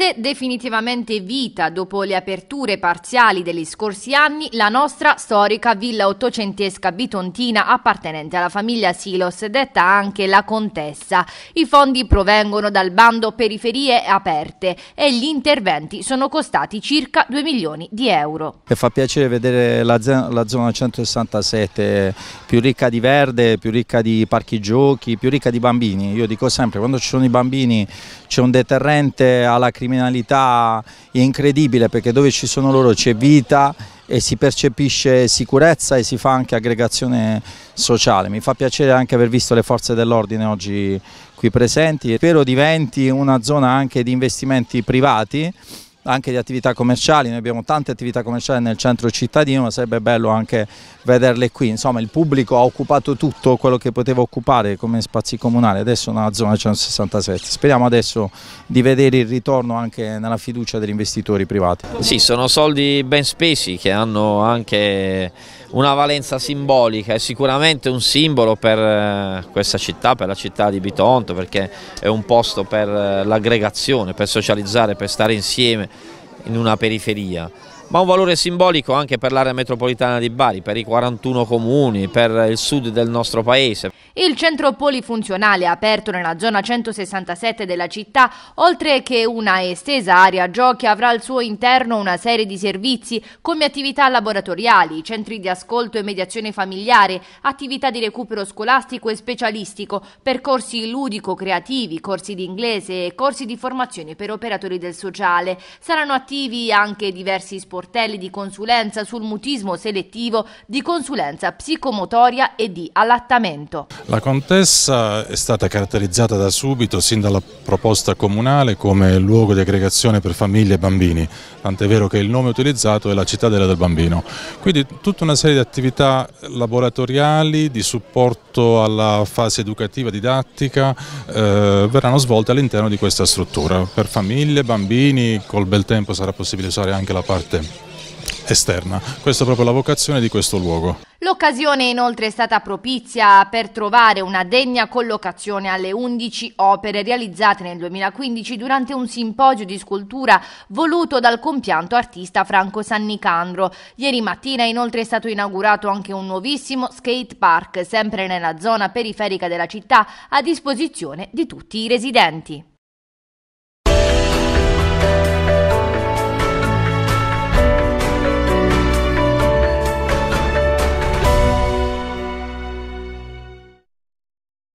Prende definitivamente vita, dopo le aperture parziali degli scorsi anni, la nostra storica villa ottocentesca bitontina appartenente alla famiglia Silos, detta anche la Contessa. I fondi provengono dal bando Periferie Aperte e gli interventi sono costati circa 2 milioni di euro. E fa piacere vedere la, la zona 167 più ricca di verde, più ricca di parchi giochi, più ricca di bambini. Io dico sempre, quando ci sono i bambini c'è un deterrente alla criminalità criminalità è incredibile perché dove ci sono loro c'è vita e si percepisce sicurezza e si fa anche aggregazione sociale. Mi fa piacere anche aver visto le forze dell'ordine oggi qui presenti e spero diventi una zona anche di investimenti privati anche di attività commerciali, noi abbiamo tante attività commerciali nel centro cittadino, ma sarebbe bello anche vederle qui, insomma il pubblico ha occupato tutto quello che poteva occupare come spazi comunali, adesso nella zona 167, speriamo adesso di vedere il ritorno anche nella fiducia degli investitori privati. Sì, sono soldi ben spesi che hanno anche una valenza simbolica, è sicuramente un simbolo per eh, questa città, per la città di Bitonto, perché è un posto per eh, l'aggregazione, per socializzare, per stare insieme in una periferia ma un valore simbolico anche per l'area metropolitana di Bari, per i 41 comuni, per il sud del nostro paese. Il centro polifunzionale aperto nella zona 167 della città, oltre che una estesa area giochi, avrà al suo interno una serie di servizi come attività laboratoriali, centri di ascolto e mediazione familiare, attività di recupero scolastico e specialistico, percorsi ludico-creativi, corsi di inglese e corsi di formazione per operatori del sociale. Saranno attivi anche diversi sportivi sportelli di consulenza sul mutismo selettivo, di consulenza psicomotoria e di allattamento. La contessa è stata caratterizzata da subito, sin dalla proposta comunale, come luogo di aggregazione per famiglie e bambini, tant'è vero che il nome utilizzato è la cittadella del bambino. Quindi tutta una serie di attività laboratoriali, di supporto tutto alla fase educativa didattica eh, verranno svolte all'interno di questa struttura per famiglie, bambini, col bel tempo sarà possibile usare anche la parte esterna. Questa è proprio la vocazione di questo luogo. L'occasione inoltre è stata propizia per trovare una degna collocazione alle 11 opere realizzate nel 2015 durante un simposio di scultura voluto dal compianto artista Franco Sannicandro. Ieri mattina inoltre è stato inaugurato anche un nuovissimo skate park, sempre nella zona periferica della città, a disposizione di tutti i residenti.